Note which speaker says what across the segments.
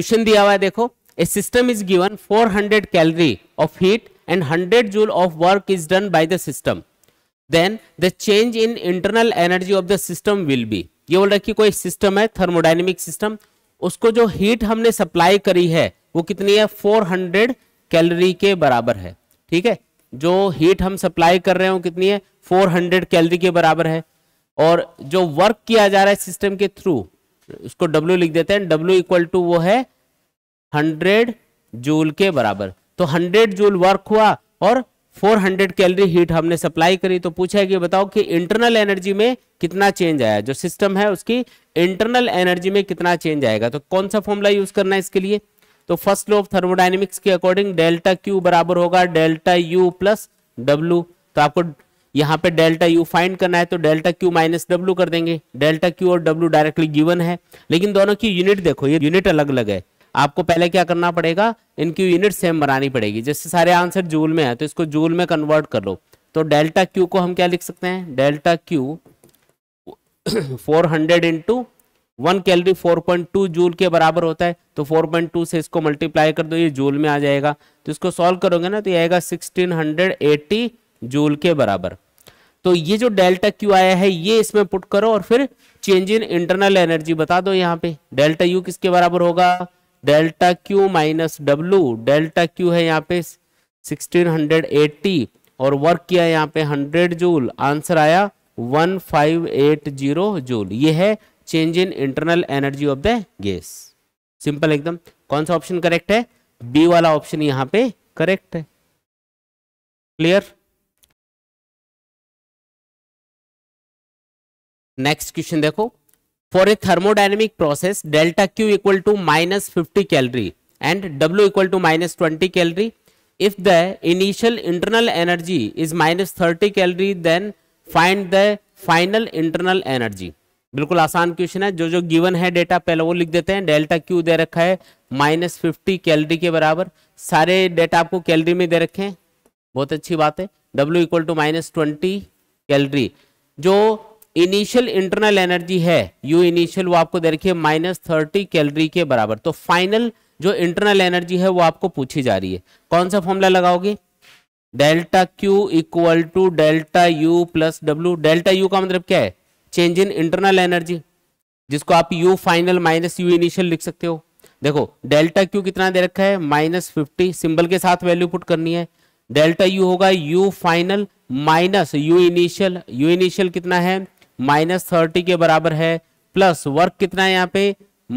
Speaker 1: Question दिया हुआ है देखो a system is given 400 hundred calorie of heat and 100 joule of work is done by the system then the change in internal energy of the system will be ये बोल रहा है कि कोई सिस्टम है थर्मोडाइनमिक सिस्टम उसको जो heat हमने सप्लाई करी है वो कितनी है 400 कैलोरी के बराबर है ठीक है जो हीट हम सप्लाई कर रहे हैं वो कितनी है 400 कैलोरी के बराबर है और जो वर्क किया जा रहा है सिस्टम के थ्रू उसको W लिख देते हैं W इक्वल टू वो है हंड्रेड जूल के बराबर तो हंड्रेड जूल वर्क हुआ और 400 कैलोरी हीट हमने सप्लाई करी तो पूछा है कि बताओ कि इंटरनल एनर्जी में कितना चेंज आया जो सिस्टम है उसकी इंटरनल एनर्जी में कितना चेंज आएगा तो कौन सा फॉर्मूला यूज करना है इसके लिए तो फर्स्ट लॉ ऑफ थर्मोडाइनमिक्स के अकॉर्डिंग डेल्टा क्यू बराबर होगा डेल्टा यू प्लस डब्ल्यू तो आपको यहाँ पे डेल्टा यू फाइंड करना है तो डेल्टा क्यू माइनस डब्ल्यू कर देंगे डेल्टा क्यू और डब्ल्यू डायरेक्टली गिवन है लेकिन दोनों की यूनिट देखो ये यूनिट अलग अलग है आपको पहले क्या करना पड़ेगा इनकी यूनिट सेम बनानी पड़ेगी जैसे सारे आंसर जूल में है तो इसको जूल में कन्वर्ट कर लो तो डेल्टा क्यू को हम क्या लिख सकते हैं delta Q four hundred into one calorie four joule के बराबर होता है तो 4.2 से इसको मल्टीप्लाई कर दो ये जूल में आ जाएगा तो इसको सॉल्व करोगे ना तो ये आएगा 1680 जूल के बराबर तो ये जो डेल्टा क्यू आया है ये इसमें पुट करो और फिर चेंज इन इंटरनल एनर्जी बता दो यहाँ पे डेल्टा यू किसके बराबर होगा delta Q minus W delta Q है यहाँ पे 1680 और वर्क किया यहाँ पे 100 जूल आंसर आया 1580 जूल ये है change in internal energy of the gas simple एकदम कौन सा ऑप्शन करेक्ट है
Speaker 2: बी वाला ऑप्शन यहाँ पे करेक्ट है क्लियर नेक्स्ट क्वेश्चन देखो for a thermodynamic process delta Q equal to minus fifty calorie and W equal
Speaker 1: to minus twenty calorie if the initial internal energy is minus thirty calorie then find the final internal energy बिल्कुल आसान question है जो जो given है data पहले वो लिख देते हैं डेल्टा क्यू दे रखा है माइनस फिफ्टी कैलरी के बराबर सारे डेटा आपको कैलरी में दे रखे हैं बहुत अच्छी बात है W equal to minus twenty calorie जो इनिशियल इंटरनल एनर्जी है यू इनिशियल वो आपको दे रखिए माइनस थर्टी कैलरी के बराबर तो फाइनल जो इंटरनल एनर्जी है वो आपको पूछी जा रही है कौन सा फॉर्मूला लगाओगे delta Q equal to delta U plus W delta U का मतलब क्या है चेंज इन इंटरनल एनर्जी जिसको आप U final minus U initial लिख सकते हो देखो डेल्टा क्यू कितना दे रखा है माइनस फिफ्टी सिंबल के साथ वैल्यू पुट करनी है डेल्टा यू होगा U final minus U initial U initial कितना है माइनस थर्टी के बराबर है प्लस वर्क कितना है यहाँ पे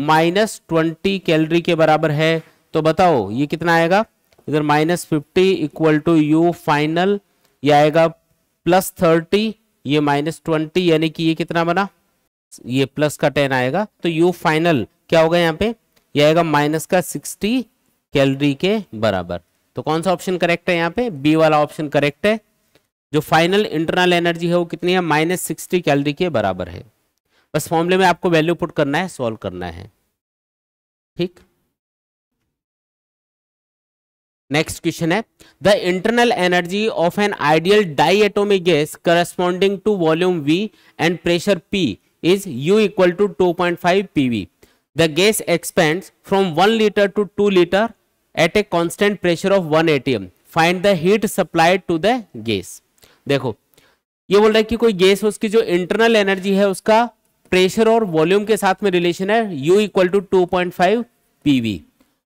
Speaker 1: माइनस ट्वेंटी कैलरी के बराबर है तो बताओ ये कितना आएगा इधर minus fifty equal to U final ये आएगा प्लस थर्टी ये माइनस ट्वेंटी यानी कि ये कितना बना ये प्लस का टेन आएगा तो यू फाइनल क्या होगा यहाँ पे ये आएगा माइनस का सिक्सटी कैलरी के बराबर तो कौन सा ऑप्शन करेक्ट है यहाँ पे बी वाला ऑप्शन करेक्ट है जो फाइनल इंटरनल एनर्जी है वो कितनी है माइनस सिक्सटी कैलोरी के बराबर है बस फॉर्मूले में आपको वैल्यू पुट करना है सॉल्व करना है ठीक नेक्स्ट क्वेश्चन है the internal energy of an ideal diatomic gas corresponding to volume V and pressure P is U equal to two point five P V the gas expand from one litre to two litre at a constant pressure of one atm find the heat supply to the gas देखो ये बोल रहा है कि कोई gas उसकी जो internal energy है उसका प्रेशर और वॉल्यूम के साथ में रिलेशन है U equal to two point five PV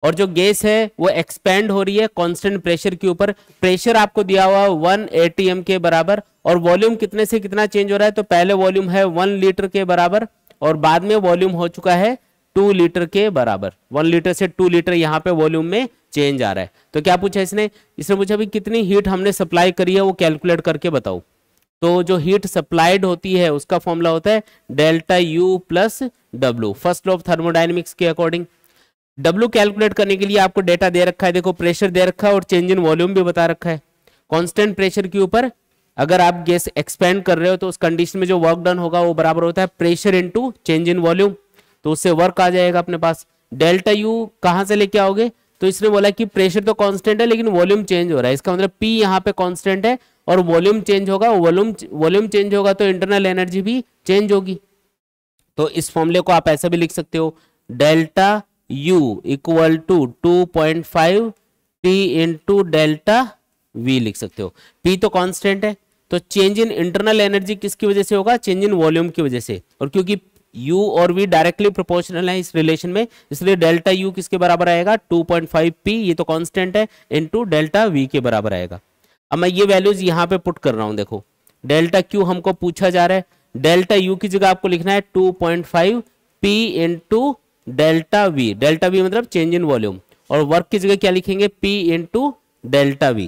Speaker 1: और जो गैस है वो एक्सपेंड हो रही है कांस्टेंट प्रेशर के ऊपर प्रेशर आपको दिया हुआ वन एम के बराबर और वॉल्यूम कितने से कितना चेंज हो रहा है तो पहले वॉल्यूम है वन लीटर के बराबर और बाद में वॉल्यूम हो चुका है टू लीटर के बराबर वन लीटर से टू लीटर यहाँ पे वॉल्यूम में चेंज आ रहा है तो क्या पूछा इसने इसने पूछा भी कितनी हीट हमने सप्लाई करी है वो कैलकुलेट करके बताओ तो जो हीट सप्लाइड होती है उसका फॉर्मूला होता है delta U plus W first law of thermodynamics के अकॉर्डिंग डब्ल्यू कैलकुलेट करने के लिए आपको डेटा दे रखा है देखो प्रेशर दे रखा है और चेंज इन वॉल्यूम भी बता रखा है कॉन्स्टेंट प्रेशर के ऊपर अगर आप गैस एक्सपेंड कर रहे हो तो उस कंडीशन में जो वर्क डन होगा वो बराबर होता है pressure into change in volume तो उससे वर्क आ जाएगा अपने पास डेल्टा यू कहां से लेके आओगे तो इसने बोला कि प्रेशर तो कांस्टेंट है लेकिन वॉल्यूम चेंज हो रहा है इसका मतलब पी यहाँ पे कांस्टेंट है और वॉल्यूम चेंज होगा वॉल्यूम वॉल्यूम चेंज होगा तो इंटरनल एनर्जी भी चेंज होगी तो इस फॉर्मूले को आप ऐसा भी लिख सकते हो delta U equal to two point five P into delta V लिख सकते हो पी तो कॉन्स्टेंट है तो चेंज इन इंटरनल एनर्जी किसकी वजह से होगा चेंज इन वॉल्यूम की वजह से और क्योंकि u और v डायरेक्टली प्रोपोर्शनल है इस रिलेशन में इसलिए डेल्टा u किसके बराबर आएगा 2.5 p ये तो कांस्टेंट है इनटू डेल्टा v के बराबर आएगा अब मैं ये वैल्यूज यहां पे पुट कर रहा हूं देखो डेल्टा q हमको पूछा जा रहा है डेल्टा u की जगह आपको लिखना है 2.5 2.5p into delta v delta v मतलब चेंज इन वॉल्यूम और वर्क की जगह क्या लिखेंगे p into delta v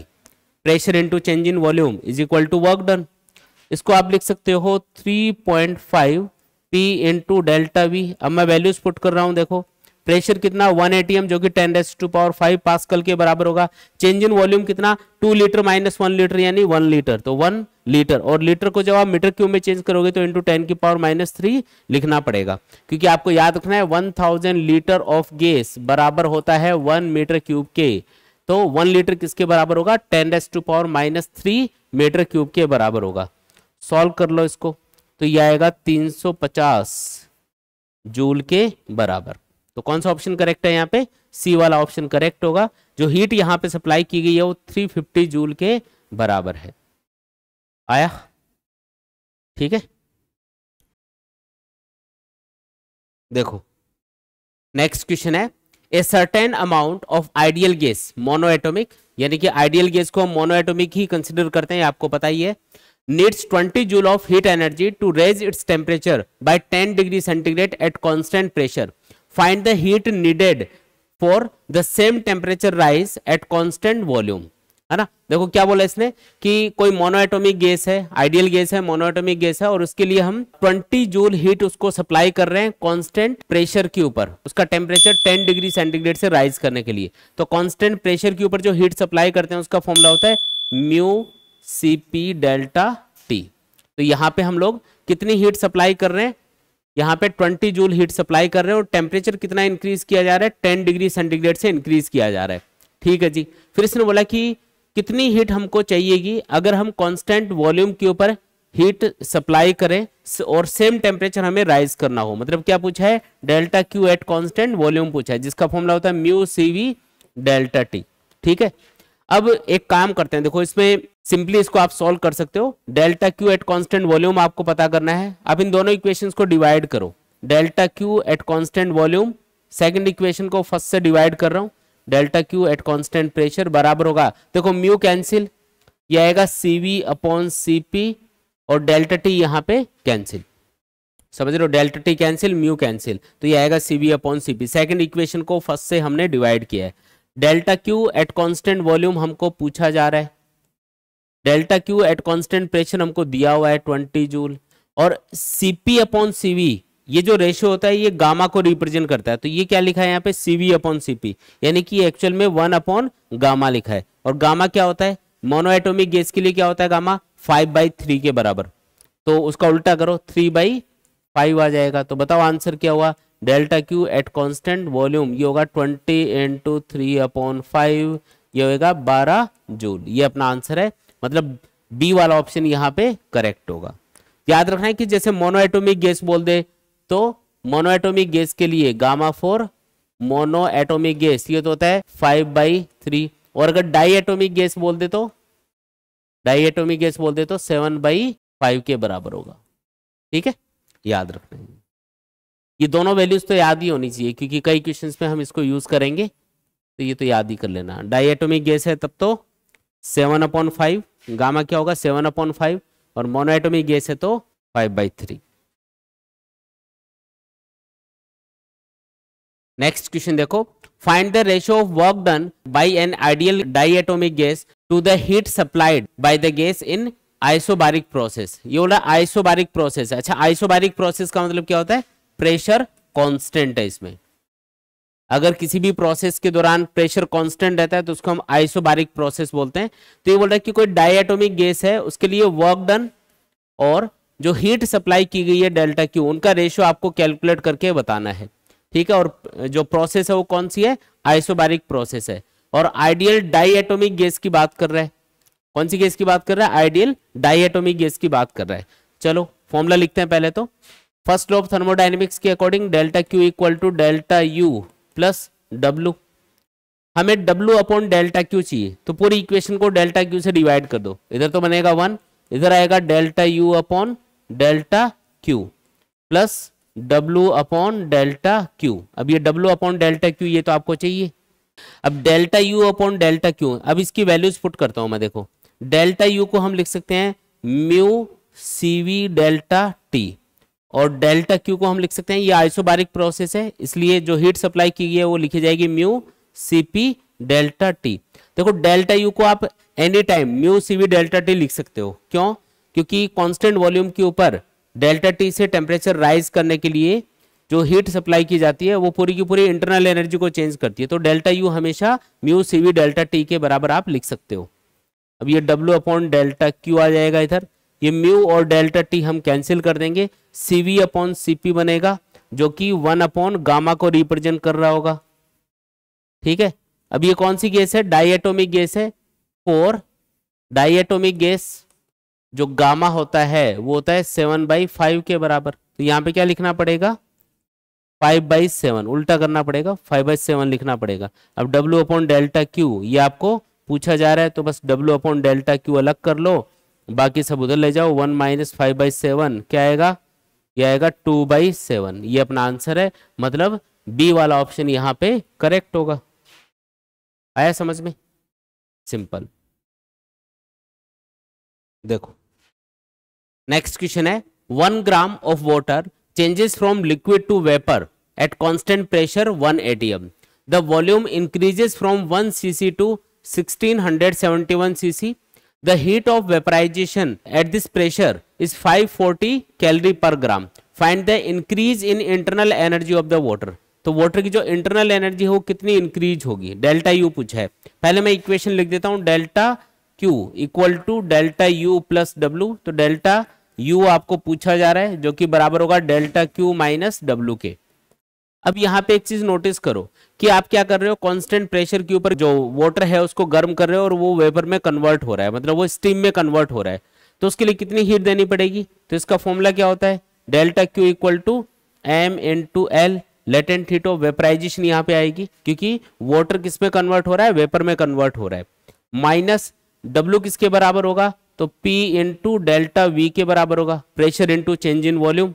Speaker 1: pressure into change in volume is equal to work done इसको आप लिख सकते हो 3.5 पी इंटू डेल्टा वी अब मैं वैल्यूज पुट कर रहा हूं देखो प्रेशर कितना 1 एटीएम जो कि 10 रेस टू पावर 5 पास्कल के बराबर होगा चेंज इन वॉल्यूम कितना 2 लीटर माइनस वन लीटर यानी 1 लीटर तो 1 लीटर और लीटर को जब आप मीटर क्यूब में चेंज करोगे तो इंटू टेन की पावर माइनस थ्री लिखना पड़ेगा क्योंकि आपको याद रखना है one thousand litre of gas बराबर होता है वन मीटर क्यूब के तो वन लीटर किसके बराबर होगा ten raise to power minus three metre cube के बराबर होगा सॉल्व कर लो इसको तो यह आएगा 350 जूल के बराबर तो कौन सा ऑप्शन करेक्ट है यहाँ पे सी वाला ऑप्शन करेक्ट होगा
Speaker 2: जो हीट यहाँ पे सप्लाई की गई है वो 350 जूल के बराबर है आया ठीक है देखो नेक्स्ट क्वेश्चन है a certain amount of ideal
Speaker 1: gas monoatomic यानी कि आइडियल गैस को हम मोनो एटोमिक ही कंसिडर करते हैं आपको पता ही है needs 20 joule of heat energy to raise its temperature by 10 degree centigrade at constant pressure. Find the heat needed for the same temperature rise at constant volume. है ना देखो क्या बोला इसने कि कोई मोनोएटोमिक गैस है आइडियल गैस है मोनोएटोमिक गैस है और उसके लिए हम 20 जूल हीट उसको सप्लाई कर रहे हैं कांस्टेंट प्रेशर के ऊपर उसका टेम्परेचर 10 डिग्री सेंटीग्रेड से राइज करने के लिए तो कांस्टेंट प्रेशर के ऊपर जो हीट सप्लाई करते हैं उसका फॉर्मूला होता है mu C P delta T तो यहां पे हम लोग कितनी हीट सप्लाई कर रहे हैं यहाँ पे 20 जूल हीट सप्लाई कर रहे हैं और टेम्परेचर कितना इंक्रीज किया जा रहा है 10 डिग्री सेंटीग्रेड से इंक्रीज किया जा रहा है ठीक है जी फिर इसने बोला कि कितनी हीट हमको चाहिएगी अगर हम कॉन्स्टेंट वॉल्यूम के ऊपर हीट सप्लाई करें और सेम टेम्परेचर हमें राइज करना हो मतलब क्या पूछा है delta Q at constant volume पूछा है जिसका फॉर्मूला होता है mu C V delta T ठीक है अब एक काम करते हैं देखो इसमें सिंपली इसको आप सॉल्व कर सकते हो delta Q at constant volume आपको पता करना है आप इन दोनों इक्वेशन को डिवाइड करो delta Q at constant volume second equation को फर्स्ट से डिवाइड कर रहा हूं delta Q at constant pressure बराबर होगा देखो म्यू कैंसिल यह आएगा C V upon C P और डेल्टा टी यहाँ पे कैंसिल समझ रहे हो delta T cancel mu cancel तो ये आएगा C V upon C P second equation को फर्स्ट से हमने डिवाइड किया है delta Q at constant volume हमको पूछा जा रहा है delta Q at constant pressure हमको दिया हुआ है ट्वेंटी जूल और सीपी अपॉन सीवी ये जो रेशियो होता है ये गामा को रिप्रेजेंट करता है तो ये क्या लिखा है यहाँ पे सीवी अपॉन सीपी यानी कि एक्चुअल में वन अपॉन गामा लिखा है और गामा क्या होता है मोनोएटोमिक गैस के लिए क्या होता है गामा फाइव बाई थ्री के बराबर तो उसका उल्टा करो थ्री बाई फाइव आ जाएगा तो बताओ आंसर क्या हुआ delta Q at constant volume ये होगा twenty into three upon five ये होगा बारह जूल ये अपना आंसर है मतलब बी वाला ऑप्शन यहां पे करेक्ट होगा याद रखना है कि जैसे मोनोएटोमिक गैस बोल दे तो मोनोएटोमिक गैस के लिए गामा फोर मोनोएटोमिक गैस ये तो होता है फाइव बाई थ्री और अगर डाईएटोमिक गैस बोल दे तो डाईएटोमिक गैस बोल दे तो सेवन बाई फाइव के बराबर होगा ठीक है याद रखना है ये दोनों वैल्यूज तो याद ही होनी चाहिए क्योंकि कई क्वेश्चन में हम इसको यूज करेंगे तो ये तो याद ही कर लेना डाईएटोमिक गैस है तब तो सेवन अपॉन फाइव गामा क्या होगा सेवन अपॉन फाइव
Speaker 2: और मोनोएटोमिक गैस है तो five by three next question देखो find the ratio of work done by
Speaker 1: an ideal diatomic gas to the heat supplied by the gas in isobaric process ये बोला isobaric process अच्छा isobaric process का मतलब क्या होता है प्रेशर कॉन्स्टेंट है इसमें अगर किसी भी प्रोसेस के दौरान प्रेशर कांस्टेंट रहता है तो उसको हम आइसोबारिक प्रोसेस बोलते हैं तो ये बोल रहा है कि कोई डायटोमिक गैस है उसके लिए वर्क डन और जो हीट सप्लाई की गई है डेल्टा क्यू उनका रेशियो आपको कैलकुलेट करके बताना है ठीक है और जो प्रोसेस है वो कौन सी है आइसोबारिक प्रोसेस है और आइडियल डाइएटोमिक गैस की बात कर रहा है कौन सी गैस की बात कर रहा है आइडियल डाइएटोमिक गैस की बात कर रहा है चलो फॉर्मूला लिखते हैं पहले तो फर्स्ट लॉ ऑफ थर्मोडाइनमिक्स के according delta Q equal to delta U plus W हमें डब्लू अपॉन डेल्टा क्यू चाहिए तो पूरी इक्वेशन को डेल्टा क्यू से डिवाइड कर दो इधर तो बनेगा वन इधर आएगा delta U upon delta Q plus W upon delta Q अब ये डब्लू अपॉन डेल्टा क्यू ये तो आपको चाहिए अब delta U upon delta Q अब इसकी वैल्यूज पुट करता हूं मैं देखो डेल्टा यू को हम लिख सकते हैं म्यू सी डेल्टा टी और डेल्टा क्यू को हम लिख सकते हैं ये आइसोबारिक प्रोसेस है इसलिए जो हीट सप्लाई की गई है वो लिखी जाएगी म्यू सीपी डेल्टा टी देखो डेल्टा यू को आप any time mu CV delta T लिख सकते हो क्यों क्योंकि कांस्टेंट वॉल्यूम के ऊपर डेल्टा टी से टेम्परेचर राइज करने के लिए जो हीट सप्लाई की जाती है वो पूरी की पूरी इंटरनल एनर्जी को चेंज करती है तो डेल्टा यू हमेशा म्यू सीवी डेल्टा टी के बराबर आप लिख सकते हो अब ये डब्ल्यू अपॉन डेल्टा क्यू आ जाएगा इधर ये म्यू और डेल्टा टी हम कैंसिल कर देंगे सीवी अपॉन सीपी बनेगा जो कि वन अपॉन गामा को रिप्रेजेंट कर रहा होगा ठीक है अब ये कौन सी गैस है डाइएटोमिक गैस है फोर डाइएटोमिक गैस जो गामा होता है वो होता है सेवन बाई फाइव के बराबर तो यहां पे क्या लिखना पड़ेगा फाइव बाई सेवन उल्टा करना पड़ेगा फाइव बाई सेवन लिखना पड़ेगा अब डब्ल्यू अपॉन डेल्टा क्यू ये आपको पूछा जा रहा है तो बस डब्ल्यू अपॉन डेल्टा क्यू अलग कर लो बाकी सब उधर ले जाओ one minus five by seven क्या आएगा यह आएगा टू बाई सेवन ये अपना आंसर
Speaker 2: है मतलब बी वाला ऑप्शन यहाँ पे करेक्ट होगा आया समझ में सिंपल देखो नेक्स्ट क्वेश्चन है one gram of water changes from liquid to vapour
Speaker 1: at constant pressure one atm the volume increases from one cc to sixteen hundred seventy one cc the heat of vaporisation at this pressure is 540 calorie per gram find the increase in internal energy of the water तो water की जो internal energy है वो कितनी increase होगी delta U पूछा है पहले मैं इक्वेशन लिख देता हूं delta Q equal to delta U plus W तो डेल्टा यू आपको पूछा जा रहा है जो कि बराबर होगा डेल्टा क्यू माइनस डब्ल्यू के अब यहाँ पे एक चीज नोटिस करो कि आप क्या कर रहे हो कांस्टेंट प्रेशर के ऊपर जो वाटर है उसको गर्म कर रहे हो और वो वेपर में कन्वर्ट हो रहा है मतलब वो स्टीम में कन्वर्ट हो रहा है तो उसके लिए कितनी हीट देनी पड़ेगी तो इसका फॉर्मूला क्या होता है delta Q equal to M into L latent heat of vaporisation यहाँ पे आएगी क्योंकि वाटर किस में कन्वर्ट हो रहा है वेपर में कन्वर्ट हो रहा है माइनस डब्ल्यू किसके बराबर होगा तो पी इंटू डेल्टा वी के बराबर होगा pressure into change in volume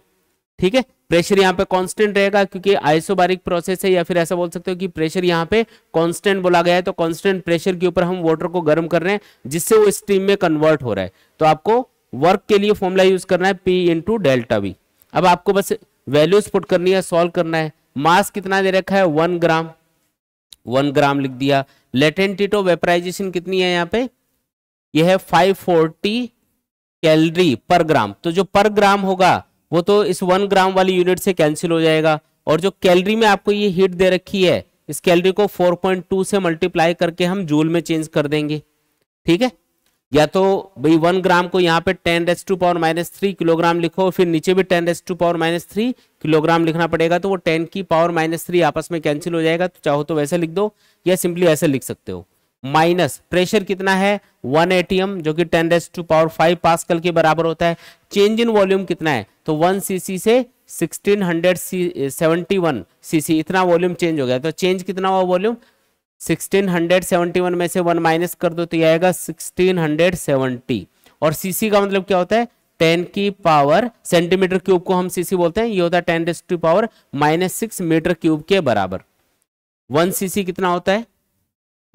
Speaker 1: ठीक है प्रेशर यहाँ पे कांस्टेंट रहेगा क्योंकि आइसोबारिक प्रोसेस है या फिर ऐसा बोल सकते हो कि प्रेशर यहाँ पे कांस्टेंट बोला गया है तो कांस्टेंट प्रेशर के ऊपर हम वाटर को गर्म कर रहे हैं जिससे वो स्टीम में कन्वर्ट हो रहा है तो आपको वर्क के लिए फॉर्मुला यूज करना है पी इंटू डेल्टा वी अब आपको बस वैल्यूज पुट करनी है सॉल्व करना है मास कितना दे रखा है वन ग्राम वन ग्राम लिख दिया लेटेंटिटो वेपराइजेशन कितनी है यहाँ पे यह है 540 कैलोरी पर ग्राम तो जो पर ग्राम होगा वो तो इस वन ग्राम वाली यूनिट से कैंसिल हो जाएगा और जो कैलरी में आपको ये हीट दे रखी है इस कैलरी को 4.2 से मल्टीप्लाई करके हम जूल में चेंज कर देंगे ठीक है या तो भाई वन ग्राम को यहाँ पे ten raise to power minus three kilogram लिखो फिर नीचे भी ten raise to power minus three kilogram लिखना पड़ेगा तो वो टेन की पावर माइनस थ्री आपस में कैंसिल हो जाएगा तो चाहो तो वैसे लिख दो या सिंपली ऐसे लिख सकते हो माइनस प्रेशर कितना है वन एटीएम जो कि ten raise to power five पास के बराबर होता है चेंज इन वॉल्यूम कितना है तो वन सीसी से sixteen hundred C seventy one cc इतना वॉल्यूम चेंज हो गया तो चेंज कितना हुआ वॉल्यूम 1671 में से वन माइनस कर दो तो यह आएगा 1670 और सीसी का मतलब क्या होता है 10 की पावर सेंटीमीटर क्यूब को हम सीसी बोलते हैं ये होता है ten raised to power minus six metre cube के बराबर वन सीसी कितना होता है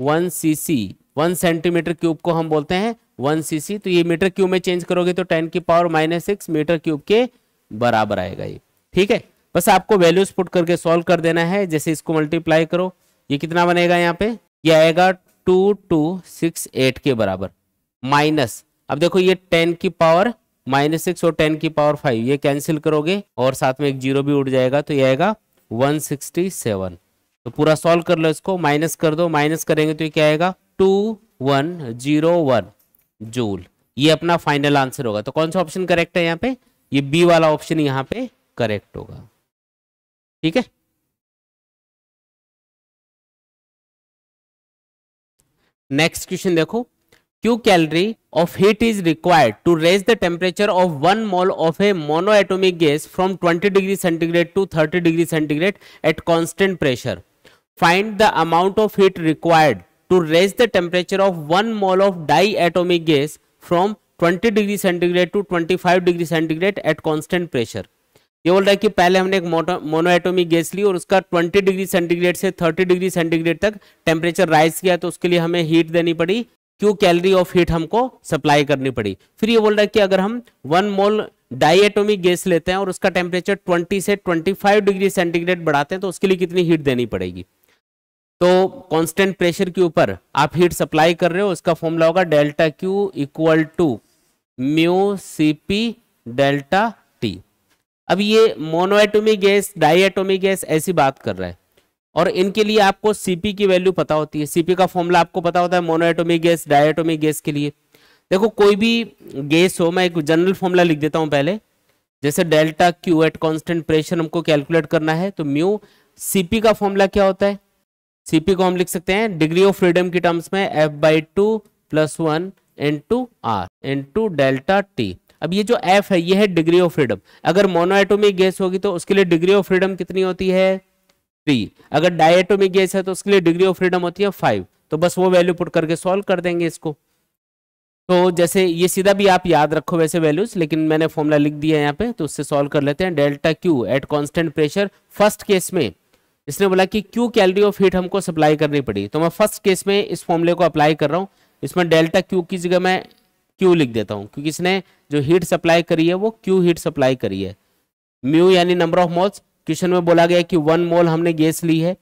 Speaker 1: one cc one centimetre cube को हम बोलते हैं वन सीसी तो ये मीटर क्यूब में चेंज करोगे तो टेन की power minus six metre cube के बराबर आएगा ये ठीक है बस आपको वैल्यूज पुट करके सॉल्व कर देना है जैसे इसको मल्टीप्लाई करो ये कितना बनेगा यहाँ पे ये आएगा टू टू सिक्स एट के बराबर माइनस अब देखो ये टेन की पावर माइनस सिक्स और टेन की पावर फाइव ये कैंसिल करोगे और साथ में एक जीरो भी उठ जाएगा तो ये आएगा वन सिक्सटी सेवन तो पूरा सॉल्व कर लो इसको माइनस कर दो माइनस करेंगे तो ये क्या आएगा two one zero one joule ये अपना फाइनल आंसर होगा तो कौन
Speaker 2: सा ऑप्शन करेक्ट है यहाँ पे ये बी वाला ऑप्शन यहाँ पे करेक्ट होगा ठीक है नेक्स्ट क्वेश्चन देखो Q calorie of heat is required to raise the
Speaker 1: temperature of one mole of a monoatomic gas from 20 degree centigrade to 30 degree centigrade at constant pressure find the amount of heat required to raise the temperature of 1 mole of diatomic gas from 20 degree centigrade to 25 degree centigrade at constant pressure ये बोल रहा है कि पहले हमने एक atomic gas ली और उसका 20 डिग्री सेंटीग्रेड से 30 डिग्री सेंटीग्रेड तक टेम्परेचर राइज किया तो उसके लिए हमें हीट देनी पड़ी क्यों कैलरी ऑफ हीट हमको सप्लाई करनी पड़ी फिर ये बोल रहा है कि अगर हम वन मोल डाइएटोमिक गैस लेते हैं और उसका टेम्परेचर 20 से 25 डिग्री सेंटीग्रेड बढ़ाते हैं तो उसके लिए कितनी हीट देनी पड़ेगी तो कांस्टेंट प्रेशर के ऊपर आप हीट सप्लाई कर रहे हो उसका फॉर्मूला होगा delta Q equal to mu C delta T अब ये मोनोएटोमी गैस डाइएटोमिक गैस ऐसी बात कर रहा है और इनके लिए आपको सीपी की वैल्यू पता होती है सीपी का फॉर्मूला आपको पता होता है मोनोएटोमी गैस डाइएटोमिक गैस के लिए देखो कोई भी गैस हो मैं एक जनरल फॉर्मूला लिख देता हूं पहले जैसे delta Q at constant pressure हमको कैलकुलेट करना है तो म्यू सीपी का फॉर्मूला क्या होता है सीपी को हम लिख सकते हैं डिग्री ऑफ फ्रीडम की टर्म्स में F by two plus one into R into delta T अब ये जो एफ है ये है डिग्री ऑफ फ्रीडम अगर मोनोएटोमिक गैस होगी तो उसके लिए डिग्री ऑफ फ्रीडम कितनी होती है थ्री अगर डायटोमिक गैस है तो उसके लिए डिग्री ऑफ फ्रीडम होती है फाइव तो बस वो वैल्यू पुट करके सॉल्व कर देंगे इसको तो जैसे ये सीधा भी आप याद रखो वैसे वैल्यूज लेकिन मैंने फॉर्मूला लिख दिया है यहाँ पे तो उससे सॉल्व कर लेते हैं delta Q at constant pressure first case में इसने बोला कि क्यू कैलरी ऑफ हीट हमको सप्लाई करनी पड़ी तो मैं फर्स्ट केस में इस फॉर्मुले को अप्लाई कर रहा हूँ इसमें डेल्टा क्यू की जगह मैं क्यू लिख देता हूँ क्योंकि इसने जो हीट सप्लाई करी है वो क्यू हीट सप्लाई करी है म्यू यानी नंबर ऑफ मोल्स क्वेश्चन में बोला गया कि वन मोल हमने गैस ली है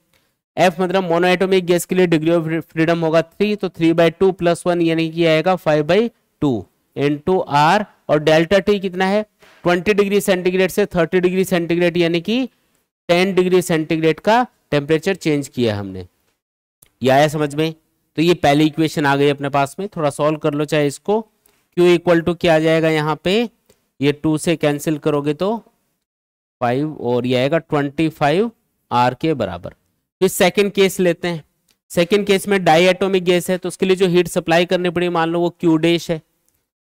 Speaker 1: एफ मतलब मोनोएटोमिक गैस के लिए डिग्री ऑफ फ्रीडम होगा थ्री तो three by two plus one यानी कि आएगा five by two into R और डेल्टा टी कितना है ट्वेंटी डिग्री सेंटीग्रेड से थर्टी डिग्री सेंटीग्रेड यानी कि टेन डिग्री सेंटीग्रेड का टेम्परेचर चेंज किया हमने ये आया समझ में तो ये पहली इक्वेशन आ गई अपने पास में थोड़ा सॉल्व कर लो चाहे इसको क्यू इक्वल टू क्या आ जाएगा यहाँ पे ये टू से कैंसिल करोगे तो फाइव और ये आएगा ट्वेंटी फाइव आर के बराबर फिर सेकेंड केस लेते हैं सेकेंड केस में डाई एटोमिक गैस है तो उसके लिए जो हीट सप्लाई करनी पड़ी मान लो वो क्यू डेश है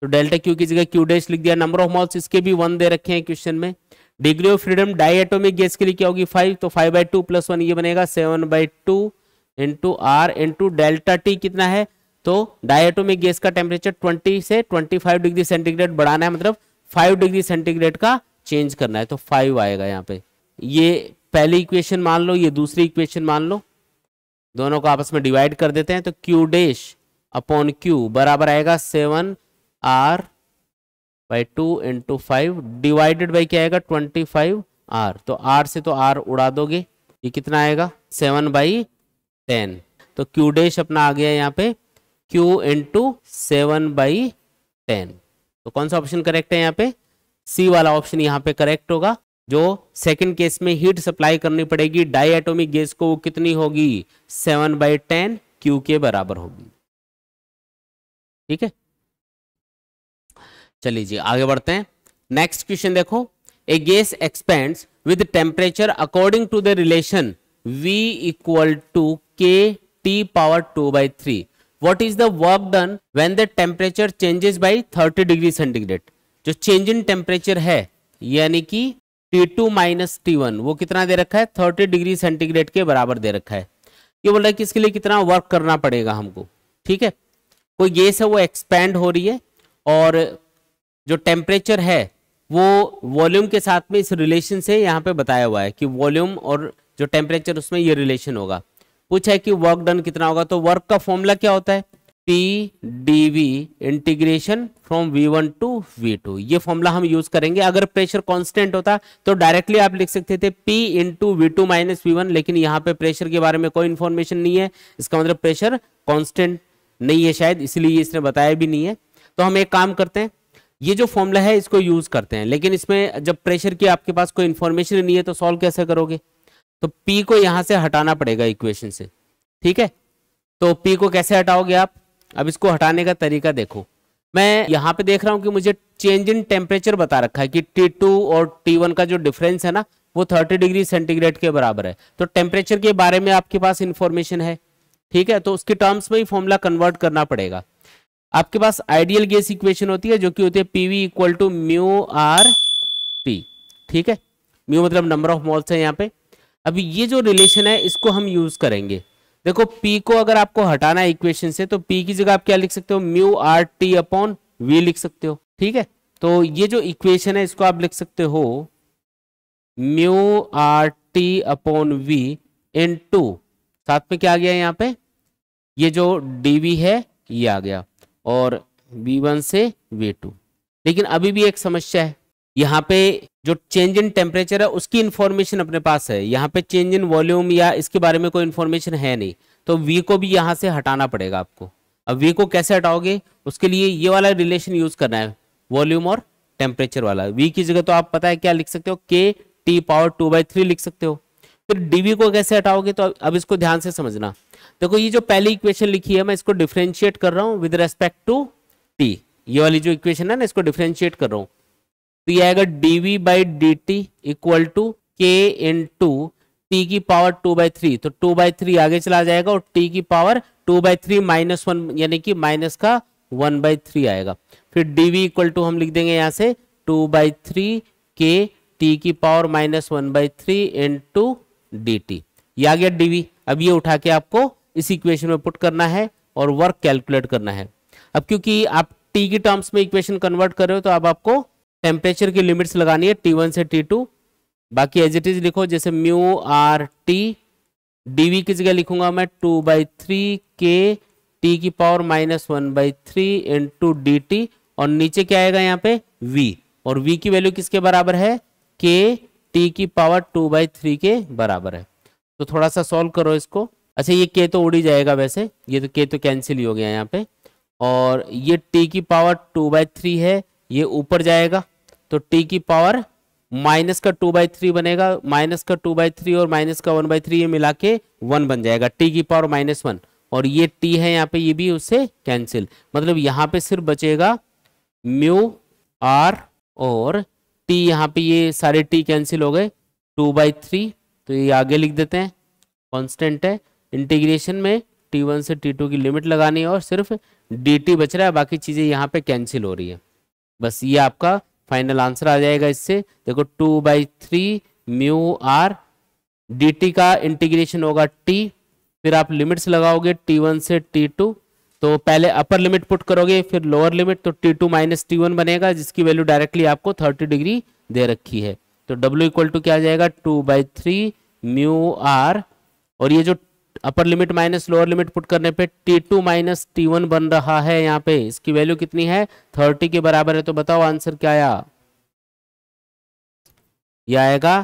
Speaker 1: तो डेल्टा क्यू की जगह क्यू डेश लिख दिया नंबर ऑफ मॉल्स इसके भी वन दे रखे हैं क्वेश्चन में degree of freedom diatomic gas के लिए क्या होगी फाइव तो five by two plus one ये बनेगा seven by two into R into delta T कितना है तो डायटोमिक गैस का टेम्परेचर 20 से 25 डिग्री सेंटीग्रेड बढ़ाना है मतलब 5 डिग्री सेंटीग्रेड का चेंज करना है तो 5 आएगा यहाँ पे ये पहली इक्वेशन मान लो ये दूसरी इक्वेशन मान लो दोनों को आपस में डिवाइड कर देते हैं तो क्यू डेश अपॉन क्यू बराबर आएगा seven R by two into five divided by क्या आएगा ट्वेंटी फाइव आर तो आर से तो आर उड़ा दोगे ये कितना आएगा सेवन बाई टेन तो क्यू डैश अपना आ गया यहाँ पे Q into seven by ten तो कौन सा ऑप्शन करेक्ट है यहाँ पे सी वाला ऑप्शन यहाँ पे करेक्ट होगा जो सेकंड केस में हीट सप्लाई करनी पड़ेगी डाई गैस को वो कितनी होगी सेवन बाई टेन क्यू के बराबर होगी ठीक है चलिए जी आगे बढ़ते हैं नेक्स्ट क्वेश्चन देखो a gas expands with temperature according to the relation v equal to K T power two by three what is the work done when the temperature changes by thirty degree centigrade जो change in temperature है यानी कि T2 minus T वो कितना दे रखा है thirty degree centigrade के बराबर दे रखा है ये बोल रहा है कि इसके लिए कितना वर्क करना पड़ेगा हमको ठीक है कोई गैस है वो एक्सपैंड हो रही है और जो टेम्परेचर है वो वॉल्यूम के साथ में इस रिलेशन से यहाँ पे बताया हुआ है कि वॉल्यूम और जो टेम्परेचर उसमें ये रिलेशन होगा पूछा है कि वर्क डन कितना होगा तो वर्क का फॉर्मूला क्या होता है P D V integration from V one to V two ये फॉर्मूला हम यूज करेंगे अगर प्रेशर कांस्टेंट होता तो डायरेक्टली आप लिख सकते थे P into V two minus V one लेकिन यहाँ पे प्रेशर के बारे में कोई इन्फॉर्मेशन नहीं है इसका मतलब प्रेशर कॉन्स्टेंट नहीं है शायद इसलिए इसने बताया भी नहीं है तो हम एक काम करते हैं ये जो फॉर्मूला है इसको यूज करते हैं लेकिन इसमें जब प्रेशर की आपके पास कोई इन्फॉर्मेशन नहीं है तो सॉल्व कैसे करोगे तो पी को यहाँ से हटाना पड़ेगा इक्वेशन से ठीक है तो पी को कैसे हटाओगे आप अब इसको हटाने का तरीका देखो मैं यहाँ पे देख रहा हूँ कि मुझे चेंज इन टेम्परेचर बता रखा है कि टी और टी का जो डिफरेंस है ना वो थर्टी डिग्री सेंटीग्रेड के बराबर है तो टेम्परेचर के बारे में आपके पास इन्फॉर्मेशन है ठीक है तो उसके टर्म्स में ही फॉर्मूला कन्वर्ट करना पड़ेगा आपके पास आइडियल गैस इक्वेशन होती है जो कि होती है PV equal to mu R T ठीक है म्यू मतलब नंबर ऑफ मॉल्स है यहाँ पे अब ये जो रिलेशन है इसको हम यूज करेंगे देखो पी को अगर आपको हटाना है इक्वेशन से तो पी की जगह आप क्या लिख सकते हो mu R T upon V लिख सकते हो ठीक है तो ये जो इक्वेशन है इसको आप लिख सकते हो mu R T upon V into साथ में क्या आ गया यहाँ पे ये जो डी है ये आ गया और वी वन से वी टू लेकिन अभी भी एक समस्या है यहाँ पे जो चेंज इन टेम्परेचर है उसकी इन्फॉर्मेशन अपने पास है यहाँ पे चेंज इन वॉल्यूम या इसके बारे में कोई इन्फॉर्मेशन है नहीं तो वी को भी यहाँ से हटाना पड़ेगा आपको अब वी को कैसे हटाओगे उसके लिए ये वाला रिलेशन यूज करना है वॉल्यूम और टेम्परेचर वाला वी की जगह तो आप पता है क्या लिख सकते हो K T power two by three लिख सकते हो फिर डीवी को कैसे हटाओगे तो अब इसको ध्यान से समझना देखो ये जो पहली इक्वेशन लिखी है मैं इसको डिफ्रेंशिएट कर रहा हूँ विद रेस्पेक्ट टू टी ये वाली जो इक्वेशन है ना इसको डिफ्रेंशिएट कर रहा हूँ तो ये आएगा D V by D T equal to K into T की पावर टू बाई थ्री तो टू बाई थ्री आगे चला जाएगा और टी की power two by three minus one यानी कि माइनस का वन बाई थ्री आएगा फिर डी वी इक्वल टू हम लिख देंगे यहाँ से two by three K T की power minus one by three into D T ये आ गया डी वी अब ये उठा के आपको इस इक्वेशन में पुट करना है और वर्क कैलकुलेट करना है अब क्योंकि आप टी की टर्म्स में इक्वेशन कन्वर्ट कर रहे हो तो अब आपको टेम्परेचर की लिमिट्स लगानी है टी वन से टी टू बाकी एज इट इज लिखो जैसे म्यू आर टी डीवी की जगह लिखूंगा मैं two by three K T की power minus one by three into D T और नीचे क्या आएगा यहाँ पे वी और वी की वैल्यू किसके बराबर है के टी की पावर टू बाई थ्री के बराबर है तो थोड़ा सा सॉल्व करो इसको अच्छा ये के तो उड़ ही जाएगा वैसे ये तो के तो कैंसिल ही हो गया यहाँ पे और ये टी की पावर टू बाई थ्री है ये ऊपर जाएगा तो टी की पावर माइनस का टू बाई थ्री बनेगा माइनस का टू बाई थ्री और माइनस का वन बाई थ्री ये मिला के वन बन जाएगा टी की पावर माइनस वन और ये टी है यहाँ पे ये भी उससे कैंसिल मतलब यहाँ पे सिर्फ बचेगा म्यू आर और टी यहाँ पे ये सारे टी कैंसिल हो गए टू बाई थ्री तो ये आगे लिख देते हैं कॉन्स्टेंट है इंटीग्रेशन में टी वन से टी टू की लिमिट लगानी है और सिर्फ डी टी बच रहा है बाकी चीज़ें यहाँ पे कैंसिल हो रही है बस ये आपका फाइनल आंसर आ जाएगा इससे देखो two by three mu R D T का इंटीग्रेशन होगा टी फिर आप लिमिट्स लगाओगे टी वन से टी टू तो पहले अपर लिमिट पुट करोगे फिर लोअर लिमिट तो T two minus T one बनेगा जिसकी वैल्यू डायरेक्टली आपको थर्टी डिग्री दे रखी है तो डब्ल्यू इक्वल टू क्या आ जाएगा two by three mu R और ये जो upper limit minus lower limit put करने पे T two minus T one बन रहा है यहाँ पे इसकी वैल्यू कितनी है थर्टी के बराबर है तो बताओ आंसर क्या आया यह आएगा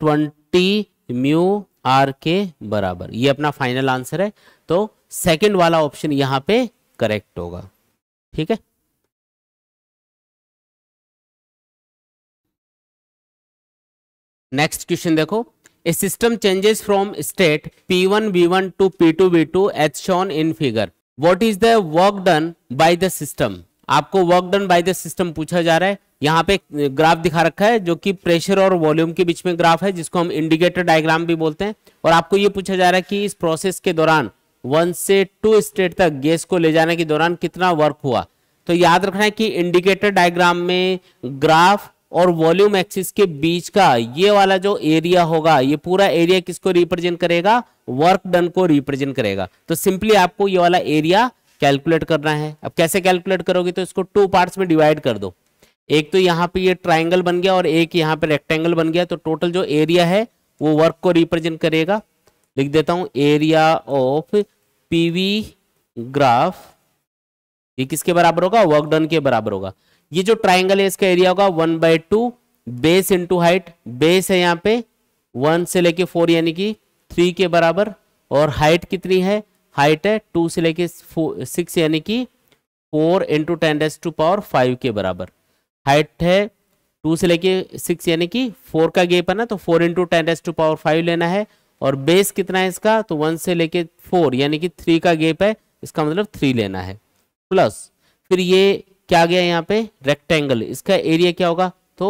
Speaker 1: ट्वेंटी म्यू आर के बराबर ये अपना फाइनल आंसर है तो सेकंड वाला ऑप्शन
Speaker 2: यहाँ पे करेक्ट होगा ठीक है नेक्स्ट क्वेश्चन देखो
Speaker 1: state P one V one to P two V two as shown in figure what is the work done by the system आपको work done by the system पूछा जा रहा है यहाँ पे ग्राफ दिखा रखा है जो कि प्रेशर और वॉल्यूम के बीच में ग्राफ है जिसको हम इंडिकेटर डायग्राम भी बोलते हैं और आपको ये पूछा जा रहा है कि इस प्रोसेस के दौरान वन से टू स्टेट तक गैस को ले जाने के दौरान कितना वर्क हुआ तो याद रखना है कि इंडिकेटर डायग्राम में ग्राफ और वॉल्यूम एक्सिस के बीच का ये वाला जो एरिया होगा ये पूरा एरिया किसको रिप्रेजेंट करेगा वर्क डन को रिप्रेजेंट करेगा तो सिंपली आपको ये वाला एरिया कैलकुलेट करना है अब कैसे कैलकुलेट करोगे तो इसको टू पार्ट्स में डिवाइड कर दो एक तो यहाँ पे ये ट्राइंगल बन गया और एक यहाँ पे रेक्टेंगल बन गया तो टोटल जो एरिया है वो वर्क को रिप्रेजेंट करेगा लिख देता हूँ एरिया ऑफ पीवी ग्राफ ये किसके बराबर होगा वर्क डन के बराबर होगा ये जो ट्राइंगल है इसका एरिया होगा one by two base into height base है यहाँ पे वन से लेके फोर यानी कि थ्री के बराबर और हाइट कितनी है हाइट है टू से लेके सिक्स यानी कि four into ten raise to power five के बराबर हाइट है टू से लेके सिक्स यानी कि फोर का गेप है ना तो four into ten raise to power five लेना है और बेस कितना है इसका तो वन से लेके फोर यानी कि थ्री का गेप है इसका मतलब थ्री लेना है प्लस फिर ये क्या आ गया यहाँ पे रेक्टेंगल इसका एरिया क्या होगा तो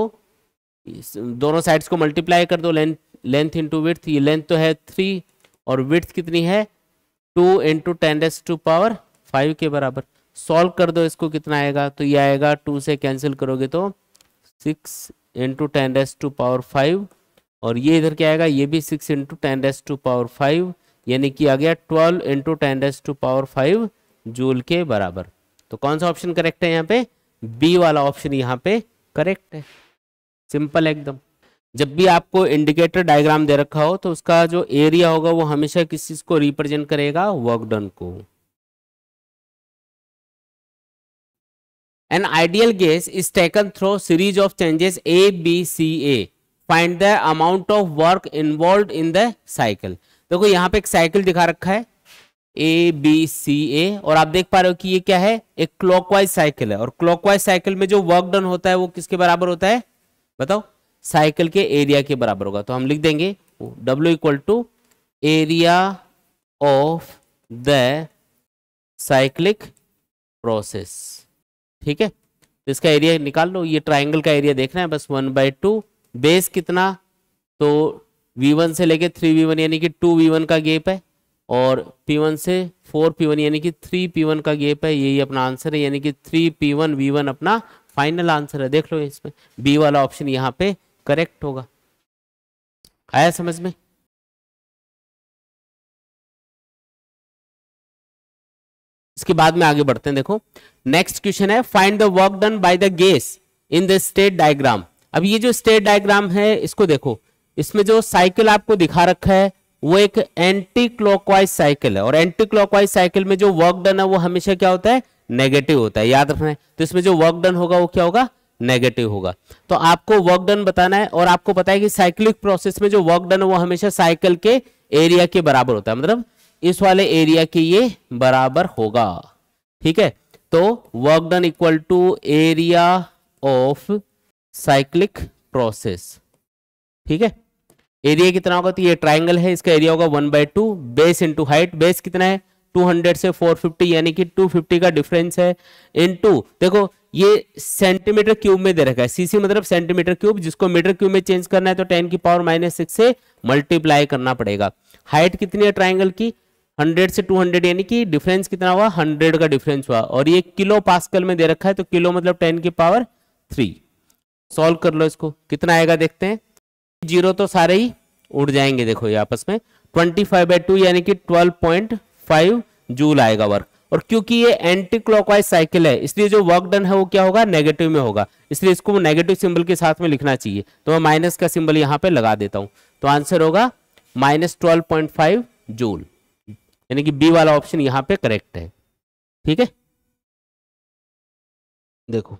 Speaker 1: दोनों साइड्स को मल्टीप्लाई कर दो लेंथ लेंथ इंटू विथ ये लेंथ तो है थ्री और विथ कितनी है two into ten raise to power five के बराबर सॉल्व कर दो इसको कितना आएगा तो ये आएगा टू से कैंसिल करोगे तो six into ten raise to power five और ये इधर क्या आएगा ये भी six into ten raise to power five यानी कि आ गया twelve into ten raise to power five joule के बराबर तो कौन सा ऑप्शन करेक्ट है यहाँ पे बी वाला ऑप्शन यहाँ पे करेक्ट है सिंपल एकदम जब भी आपको इंडिकेटर डायग्राम दे रखा हो तो उसका जो एरिया होगा वो हमेशा किस चीज को रिप्रेजेंट करेगा वर्क डन को an ideal gas is taken through series of changes A B C A find the amount of work involve in the cycle देखो यहाँ पे एक साइकिल दिखा रखा है ए बी सी ए और आप देख पा रहे हो कि ये क्या है एक क्लॉकवाइज साइकिल है और क्लॉकवाइज साइकिल में जो वर्क डन होता है वो किसके बराबर होता है बताओ साइकिल के एरिया के बराबर होगा तो हम लिख देंगे W equal to area of the cyclic process ठीक है तो इसका एरिया निकाल लो ये ट्राइंगल का एरिया देखना है बस वन बाई टू बेस कितना तो वी वन से लेके थ्री वी वन यानी कि टू वी वन का गेप है और P1 से 4P1 यानी कि 3P1 का गेप है यही अपना आंसर है यानी कि 3P1 V1 अपना फाइनल आंसर है देख लो
Speaker 2: इसमें बी वाला ऑप्शन यहाँ पे करेक्ट होगा आया समझ में इसके बाद में आगे बढ़ते हैं देखो नेक्स्ट क्वेश्चन है find the work done by the gas in the
Speaker 1: state diagram अब ये जो स्टेट डायग्राम है इसको देखो इसमें जो साइकिल आपको दिखा रखा है वो एक एंटी क्लॉकवाइज साइकिल है और एंटी क्लॉकवाइज साइकिल में जो वर्क डन है वो हमेशा क्या होता है नेगेटिव होता है याद रखना है तो इसमें जो वर्क डन होगा वो क्या होगा नेगेटिव होगा तो आपको वर्क डन बताना है और आपको पता है कि साइक्लिक प्रोसेस में जो वर्क डन है वो हमेशा साइकिल के एरिया के बराबर होता है मतलब इस वाले एरिया के ये बराबर होगा ठीक है तो work done equal to area of cyclic process ठीक है एरिया कितना होगा तो ये ट्राइंगल है इसका एरिया होगा one by two base into height base कितना है 200 से 450 यानी कि 250 का डिफरेंस है इनटू देखो ये सेंटीमीटर क्यूब में दे रखा है सीसी मतलब सेंटीमीटर क्यूब जिसको मीटर क्यूब में चेंज करना है तो 10 की पावर माइनस सिक्स से मल्टीप्लाई करना पड़ेगा हाइट कितनी है ट्राइंगल की 100 से 200 यानी कि डिफरेंस कितना हुआ 100 का डिफरेंस हुआ और ये किलो पास्कल में दे रखा है तो किलो मतलब टेन की पावर थ्री सॉल्व कर लो इसको कितना आएगा देखते हैं जीरो तो सारे ही उड़ जाएंगे देखो ये आपस में ट्वेंटी फाइव बाई टू यानी कि ट्वेल्व पॉइंट फाइव जूल आएगा वर्क और क्योंकि ये एंटी क्लॉकवाइज साइकिल है इसलिए जो वर्क डन है वो क्या होगा नेगेटिव में होगा इसलिए इसको नेगेटिव सिंबल के साथ में लिखना चाहिए तो मैं माइनस का सिंबल यहां पे लगा देता हूं तो आंसर होगा minus twelve point five joule यानी कि बी वाला ऑप्शन यहां पे करेक्ट है ठीक है देखो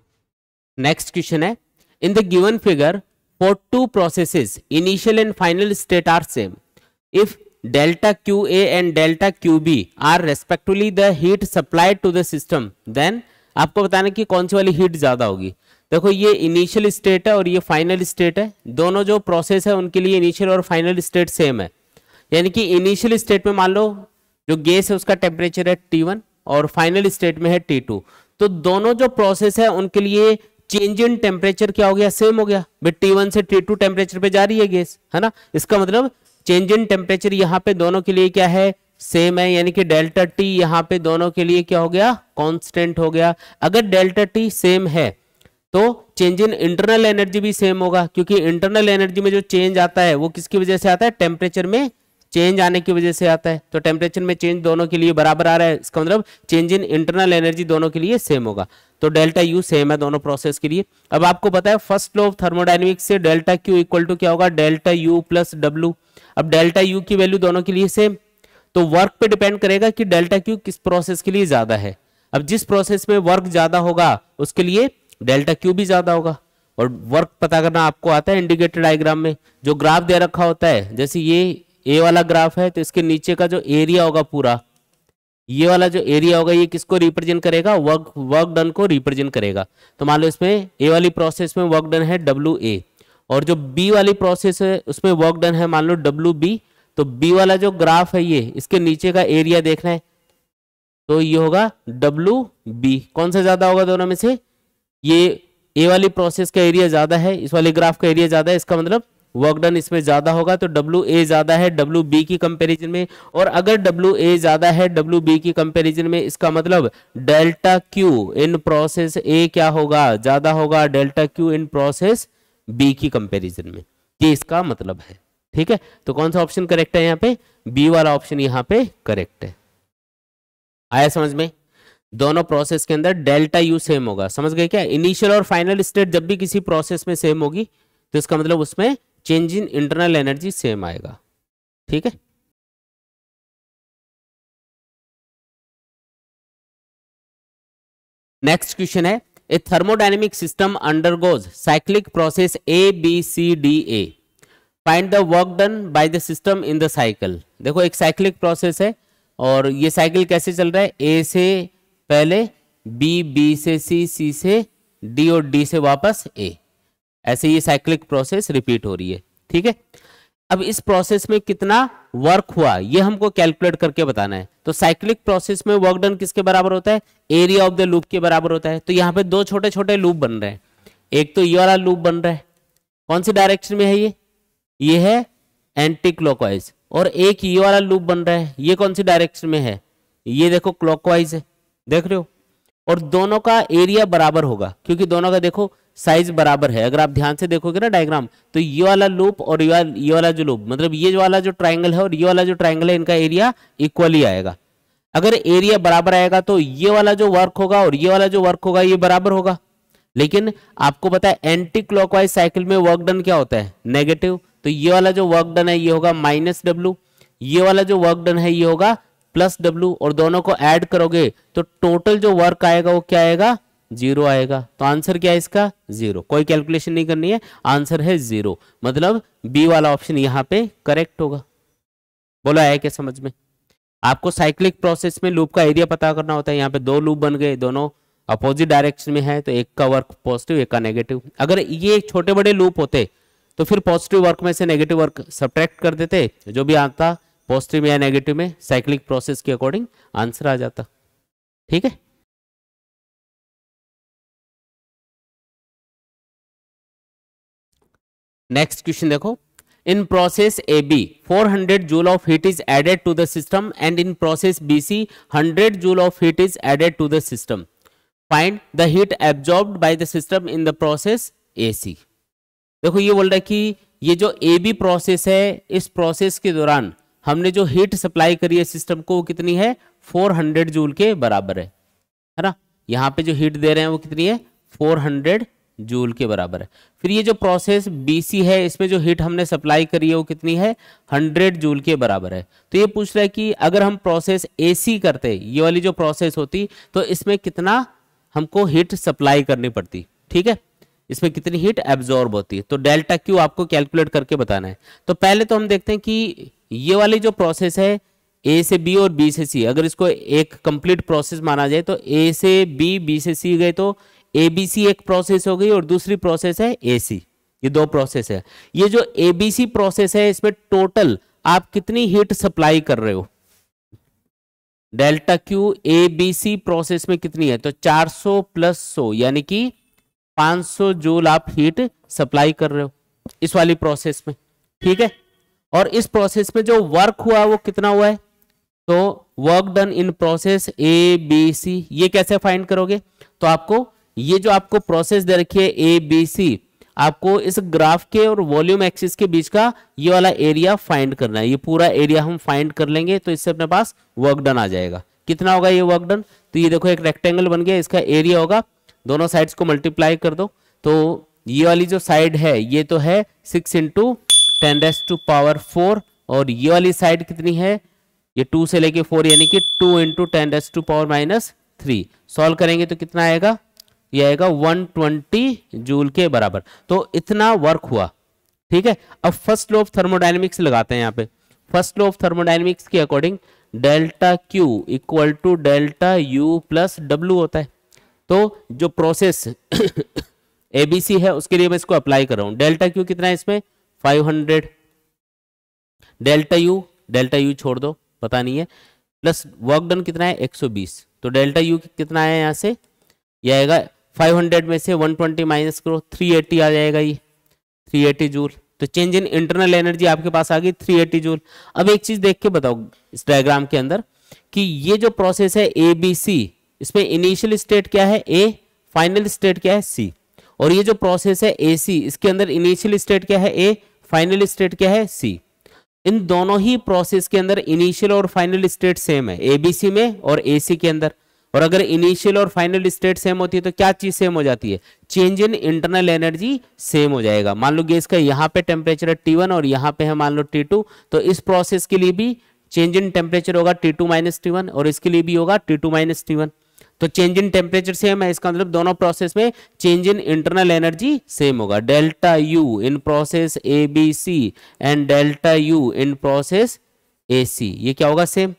Speaker 1: नेक्स्ट क्वेश्चन है in the given figure for two processes initial and final state are same if delta qa and delta qb are respectively the heat supplied to the system then आपको बताना कि कौन सी वाली हीट ज़्यादा होगी देखो ये इनिशियल स्टेट है और ये फाइनल स्टेट है दोनों जो प्रोसेस है उनके लिए इनिशियल और फाइनल स्टेट सेम है यानी कि इनिशियल स्टेट में मान लो जो गैस है उसका टेम्परेचर है T1 और फाइनल स्टेट में है T2। तो दोनों जो प्रोसेस है उनके लिए चेंज इन टेम्परेचर क्या हो गया सेम हो गया भाई टी वन से टी टू टेम्परेचर पे जा रही है गैस है ना इसका मतलब चेंज इन टेम्परेचर यहाँ पे दोनों के लिए क्या है सेम है यानी कि डेल्टा टी यहाँ पे दोनों के लिए क्या हो गया कॉन्स्टेंट हो गया अगर डेल्टा टी सेम है तो चेंज इन इंटरनल एनर्जी भी सेम होगा क्योंकि इंटरनल एनर्जी में जो चेंज आता है वो किसकी वजह से आता है टेम्परेचर में चेंज आने की वजह से आता है तो टेम्परेचर में चेंज दोनों के लिए बराबर आ रहा है इसका मतलब चेंज इन इंटरनल एनर्जी दोनों के लिए सेम होगा तो डेल्टा यू सेम है दोनों प्रोसेस के लिए अब आपको पता है फर्स्ट लो ऑफ थर्मोडाइनमिक्स से डेल्टा क्यू इक्वल टू क्या होगा डेल्टा यू प्लस डब्ल्यू अब डेल्टा यू की वैल्यू दोनों के लिए सेम तो वर्क पे डिपेंड करेगा कि डेल्टा क्यू किस प्रोसेस के लिए ज्यादा है अब जिस प्रोसेस में वर्क ज्यादा होगा उसके लिए डेल्टा क्यू भी ज्यादा होगा और वर्क पता करना आपको आता है इंडिकेटर डायग्राम में जो ग्राफ दे रखा होता है जैसे ये ए वाला ग्राफ है तो इसके नीचे का जो एरिया होगा पूरा ये वाला जो एरिया होगा ये किसको रिप्रेजेंट करेगा वर्क वर्क डन को रिप्रेजेंट करेगा तो मान लो इसमें ए वाली प्रोसेस में वर्क डन है डब्ल्यू ए और जो बी वाली प्रोसेस है उसमें वर्क डन है मान लो डब्ल्यू बी तो बी वाला जो ग्राफ है ये इसके नीचे का एरिया देखना है तो ये होगा डब्ल्यू बी कौन सा ज्यादा होगा दोनों में से ये ए वाली प्रोसेस का एरिया ज्यादा है इस वाले ग्राफ का एरिया ज्यादा है इसका मतलब वर्क डन इसमें ज़्यादा होगा तो डब्ल्यू ए ज़्यादा है डब्ल्यू बी की कंपेरिजन में और अगर डब्ल्यू ए ज़्यादा है डब्ल्यू बी की कंपेरिजन में इसका मतलब delta Q in process A क्या होगा ज़्यादा होगा delta Q in process B की कंपेरिजन में ये इसका मतलब है ठीक है तो कौन सा ऑप्शन करेक्ट है यहाँ पे बी वाला ऑप्शन यहाँ पे करेक्ट है आया समझ में दोनों प्रोसेस के अंदर डेल्टा यू सेम होगा समझ गए क्या इनिशियल और फाइनल स्टेट जब भी किसी
Speaker 2: प्रोसेस में सेम होगी तो इसका मतलब उसमें change in internal energy same आएगा ठीक है नेक्स्ट क्वेश्चन है a thermodynamic system undergoes
Speaker 1: cyclic process A B C D A find the work done by the system in the cycle देखो एक साइक्लिक प्रोसेस है और ये साइकिल कैसे चल रहा है ए से पहले बी बी से सी सी से डी और डी से वापस ए ऐसे ये साइक्लिक प्रोसेस रिपीट हो रही है ठीक है अब इस प्रोसेस में कितना वर्क हुआ ये हमको कैलकुलेट करके बताना है तो साइक्लिक प्रोसेस में वर्क डन किसके बराबर होता है एरिया ऑफ द लूप के बराबर होता है तो यहाँ पे दो छोटे छोटे लूप बन रहे हैं एक तो ये वाला लूप बन रहा है कौन सी डायरेक्शन में है ये ये है एंटी क्लॉकवाइज और एक ये वाला लूप बन रहा है ये कौन सी डायरेक्शन में है ये देखो क्लॉकवाइज है देख रहे हो और दोनों का एरिया बराबर होगा क्योंकि दोनों का देखो साइज बराबर है अगर आप ध्यान से देखोगे ना डायग्राम तो ये वाला लूप और ये वाला ये वाला जो लूप मतलब ये वाला जो ट्राइंगल है और ये वाला जो ट्राइंगल है इनका एरिया इक्वली आएगा अगर एरिया बराबर आएगा तो ये वाला जो वर्क होगा और ये वाला जो वर्क होगा ये बराबर होगा लेकिन आपको पता है एंटी क्लॉकवाइज साइकिल में वर्क डन क्या होता है नेगेटिव तो ये वाला जो वर्क डन है ये होगा माइनस डब्ल्यू ये वाला जो वर्क डन है ये होगा प्लस डब्ल्यू और दोनों को ऐड करोगे तो टोटल जो वर्क आएगा वो क्या आएगा जीरो आएगा तो आंसर क्या है इसका जीरो कोई कैलकुलेशन नहीं करनी है आंसर है जीरो मतलब बी वाला ऑप्शन यहाँ पे करेक्ट होगा बोला है क्या समझ में आपको साइक्लिक प्रोसेस में लूप का एरिया पता करना होता है यहाँ पे दो लूप बन गए दोनों अपोजिट डायरेक्शन में है तो एक का वर्क पॉजिटिव एक का नेगेटिव अगर ये छोटे बड़े लूप होते तो फिर पॉजिटिव वर्क में से नेगेटिव वर्क सब्ट्रैक्ट कर देते जो भी
Speaker 2: आता पॉजिटिव या नेगेटिव में साइक्लिक प्रोसेस के अकॉर्डिंग आंसर आ जाता ठीक है नेक्स्ट क्वेश्चन देखो in process A B 400
Speaker 1: joule of heat is added to the system and in process B C 100 joule of heat is added to the system find the heat absorb by the system in the process A C देखो ये बोल रहा है कि ये जो A be process है इस प्रोसेस के दौरान हमने जो हीट सप्लाई करी है सिस्टम को वो कितनी है 400 जूल के बराबर है है ना यहाँ पे जो हीट दे रहे हैं वो कितनी है 400 जूल के बराबर है फिर ये जो प्रोसेस बी है इसमें जो हीट हमने सप्लाई करी है वो कितनी है 100 जूल के बराबर है तो ये पूछ रहा है कि अगर हम प्रोसेस ए करते ये वाली जो प्रोसेस होती तो इसमें कितना हमको हीट सप्लाई करनी पड़ती ठीक है इसमें कितनी हीट एब्जॉर्ब होती है तो डेल्टा क्यू आपको कैलकुलेट करके बताना है तो पहले तो हम देखते हैं कि ये वाली जो प्रोसेस है ए से बी और बी से सी अगर इसको एक कंप्लीट प्रोसेस माना जाए तो ए से बी बी से सी गए तो ए बी सी एक प्रोसेस हो गई और दूसरी प्रोसेस है ए सी ये दो प्रोसेस है ये जो ए बी सी प्रोसेस है इसमें टोटल आप कितनी हीट सप्लाई कर रहे हो delta Q A B C process में कितनी है तो 400 प्लस 100 यानी कि 500 जूल आप हीट सप्लाई कर रहे हो इस वाली प्रोसेस में ठीक है और इस प्रोसेस में जो वर्क हुआ वो कितना हुआ है तो work done in process A B C ये कैसे फाइंड करोगे तो आपको ये जो आपको प्रोसेस दे रखी है ए बी सी आपको इस ग्राफ के और वॉल्यूम एक्सिस के बीच का ये वाला एरिया फाइंड करना है ये पूरा एरिया हम फाइंड कर लेंगे तो इससे अपने पास वर्क डन आ जाएगा कितना होगा ये वर्क डन तो ये देखो एक रेक्टेंगल बन गया इसका एरिया होगा दोनों साइड्स को मल्टीप्लाई कर दो तो ये वाली जो साइड है ये तो है six into ten raise to power four और ये वाली साइड कितनी है ये टू से लेके फोर यानी कि two into ten raise to power minus three solve करेंगे तो कितना आएगा ये आएगा ट्वेंटी जूल के बराबर तो इतना वर्क हुआ ठीक है अब फर्स्ट लॉ ऑफ थर्मोडाइनमिक्स लगाते हैं यहाँ पे फर्स्ट लॉ ऑफ थर्मोडाइनमिक्स के according delta Q equal to delta U plus W होता है तो जो प्रोसेस एबीसी है उसके लिए मैं इसको अप्लाई कर रहा हूं डेल्टा क्यू कितना है इसमें 500 डेल्टा यू डेल्टा यू छोड़ दो पता नहीं है प्लस वर्क डन कितना है 120 तो डेल्टा यू कितना है यहाँ से यह आएगा 500 में से 120 माइनस करो 380 आ जाएगा ये 380 जूल तो चेंज इन इंटरनल एनर्जी आपके पास आ गई 380 जूल अब एक चीज देख के बताओ इस डायग्राम के अंदर कि ये जो प्रोसेस है ए बी सी इसमें इनिशियल स्टेट क्या है ए फाइनल स्टेट क्या है सी और ये जो प्रोसेस है ए सी इसके अंदर इनिशियल स्टेट क्या है ए फाइनल स्टेट क्या है सी इन दोनों ही प्रोसेस के अंदर इनिशियल और फाइनल स्टेट सेम है एबीसी में और एसी के अंदर और अगर इनिशियल और फाइनल स्टेट सेम होती है तो क्या चीज सेम हो जाती है change in internal energy same हो जाएगा मान लो गैस का यहाँ पे टेम्परेचर है टी वन और यहाँ पे है मान लो टी टू तो इस प्रोसेस के लिए भी चेंज इन टेम्परेचर होगा T two minus T one और इसके लिए भी होगा T two minus T one तो चेंज इन टेम्परेचर सेम है इसका मतलब दोनों प्रोसेस में change in internal energy same होगा delta U in process A B C and delta U in process A C ये क्या होगा सेम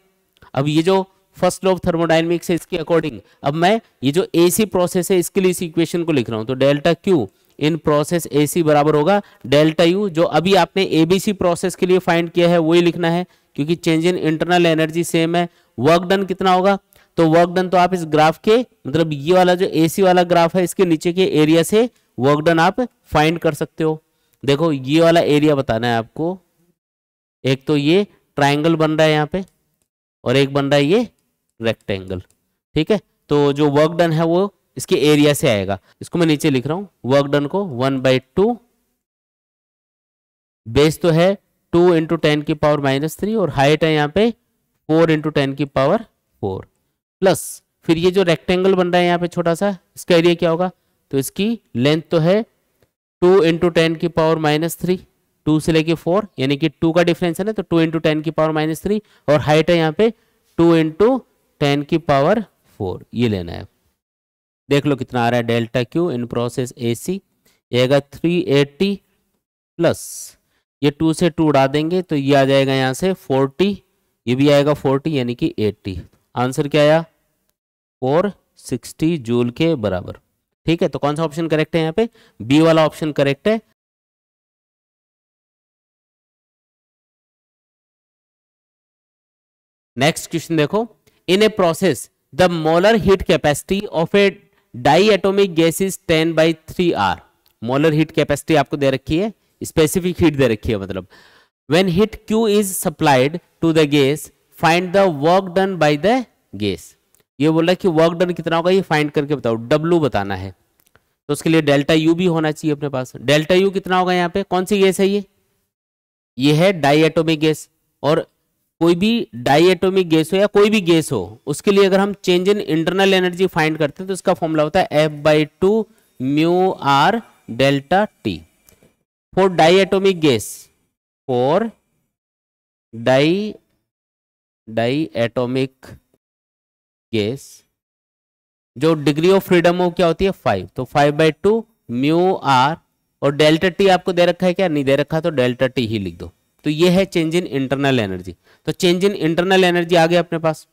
Speaker 1: अब ये जो फर्स्ट लॉ ऑफ थर्मोडाइनमिक्स है इसके अकॉर्डिंग अब मैं ये जो ए सी प्रोसेस है इसके लिए इस इक्वेशन को लिख रहा हूं तो delta Q in process A C बराबर होगा डेल्टा यू जो अभी आपने ए बी सी प्रोसेस के लिए फाइंड किया है वही लिखना है क्योंकि change in internal energy same है वर्क डन कितना होगा तो वर्क डन तो आप इस ग्राफ के मतलब ये वाला जो एसी वाला ग्राफ है इसके नीचे के एरिया से वर्क डन आप फाइंड कर सकते हो देखो ये वाला एरिया बताना है आपको एक तो ये ट्राइंगल बन रहा है यहाँ पे और एक बन रहा है ये रेक्टेंगल ठीक है तो जो वर्क डन है वो इसके एरिया से आएगा इसको मैं नीचे लिख रहा हूं वर्क डन को वन बाई टू बेस तो है टू इंटू टेन की पावर माइनस थ्री और हाइट है यहाँ पे फोर इंटू टेन की पावर फोर प्लस फिर ये जो रेक्टेंगल बन रहा है यहाँ पे छोटा सा इसका एरिया क्या होगा तो इसकी लेंथ तो है टू इंटू टेन की पावर माइनस थ्री टू से लेके फोर यानी कि टू का डिफरेंस है ना तो टू इंटू टेन की पावर माइनस थ्री और हाइट है यहाँ पे टू इंटू टेन की पावर फोर ये लेना है देख लो कितना आ रहा है delta Q in process A C येगा आएगा थ्री एटी प्लस ये टू से टू उड़ा देंगे तो ये आ जाएगा यहाँ से फोर्टी ये भी आएगा फोर्टी यानी कि एट्टी आंसर क्या आया
Speaker 2: और 60 जूल के बराबर ठीक है तो कौन सा ऑप्शन करेक्ट है यहाँ पे बी वाला ऑप्शन करेक्ट है नेक्स्ट क्वेश्चन देखो in a process the molar
Speaker 1: heat capacity of a diatomic gas is ten by three R molar heat capacity आपको दे रखी है स्पेसिफिक हीट दे रखी है मतलब when heat Q is supplied to the gas find the work done by the gas ये बोला कि वर्क डन कितना होगा ये फाइंड करके बताओ डब्लू बताना है तो उसके लिए डेल्टा यू भी होना चाहिए अपने पास डेल्टा यू कितना होगा यहाँ पे कौन सी गैस है ये ये है डाइएटोमिक गैस और कोई भी डाइएटोमिक गैस हो या कोई भी गैस हो उसके लिए अगर हम change in internal energy find करते हैं तो इसका फॉर्मूला होता है F by two mu R delta
Speaker 2: T for diatomic gas for di diatomic gas
Speaker 1: जो डिग्री ऑफ फ्रीडम हो क्या होती है फाइव तो five by two mu R और डेल्टा टी आपको दे रखा है क्या नहीं दे रखा तो डेल्टा टी ही लिख दो तो ये है चेंज इन इंटरनल एनर्जी तो चेंज इन इंटरनल एनर्जी आ गई अपने पास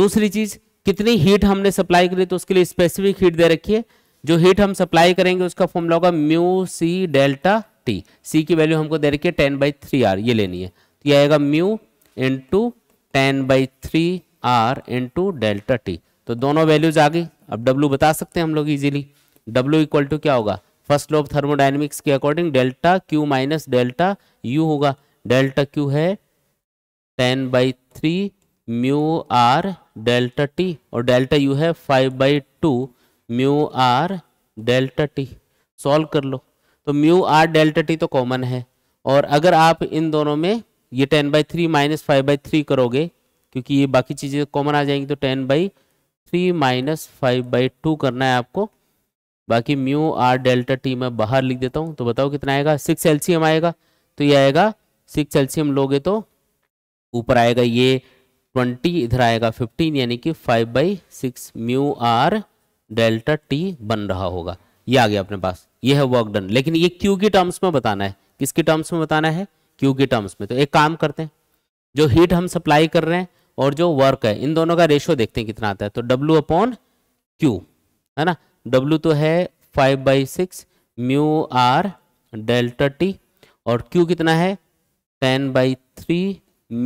Speaker 1: दूसरी चीज कितनी हीट हमने सप्लाई करी तो उसके लिए स्पेसिफिक हीट दे रखी है जो हीट हम सप्लाई करेंगे उसका फॉर्मूला होगा mu C delta T C की वैल्यू हमको दे रखी है टेन बाई थ्री आर ये लेनी है तो ये आएगा mu into ten by three R into delta T तो दोनों वैल्यूज आ गई अब डब्ल्यू बता सकते हैं हम लोग इजीली डब्ल्यू इक्वल टू क्या होगा फर्स्ट लॉ ऑफ थर्मोडाइनमिक्स के according delta Q minus delta U होगा डेल्टा क्यू है ten by three mu R delta T और डेल्टा यू है five by two mu R delta T solve कर लो तो म्यू आर डेल्टा टी तो common है और अगर आप इन दोनों में ये ten by three minus five by three करोगे क्योंकि ये बाकी चीज़ें कॉमन आ जाएंगी तो ten by three minus five by two करना है आपको बाकी म्यू आर डेल्टा टी मैं बाहर लिख देता हूँ तो बताओ कितना आएगा सिक्स एल्सियम आएगा तो ये आएगा सिक्स एल्सियम लोगे तो ऊपर आएगा ये ट्वेंटी इधर आएगा फिफ्टीन यानी कि five by six mu R delta T बन रहा होगा ये आ गया अपने पास ये है वर्क डन लेकिन ये क्यू की टर्म्स में बताना है किसकी टर्म्स में बताना है क्यू की टर्म्स में तो एक काम करते हैं जो हीट हम सप्लाई कर रहे हैं और जो वर्क है इन दोनों का रेशियो देखते हैं कितना आता है तो डब्ल्यू अपॉन क्यू है ना डब्ल्यू तो है five by six mu R delta T और क्यू कितना है ten by three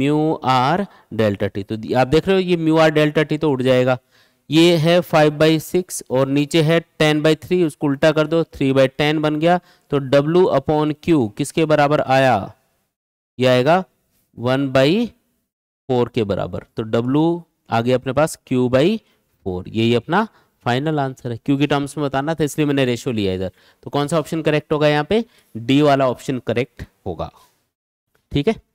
Speaker 1: mu R delta T तो आप देख रहे हो ये म्यू आर डेल्टा टी तो उड़ जाएगा ये है फाइव बाई सिक्स और नीचे है टेन बाई थ्री उसको उल्टा कर दो थ्री बाई टेन बन गया तो डब्लू अपॉन क्यू किसके बराबर आया ये आएगा वन बाई फोर के बराबर तो W आ गया अपने पास Q बाई फोर यही अपना फाइनल आंसर है Q के टर्म्स में बताना था इसलिए मैंने रेशो लिया इधर तो कौन सा ऑप्शन करेक्ट होगा
Speaker 2: यहाँ पे डी वाला ऑप्शन करेक्ट होगा ठीक है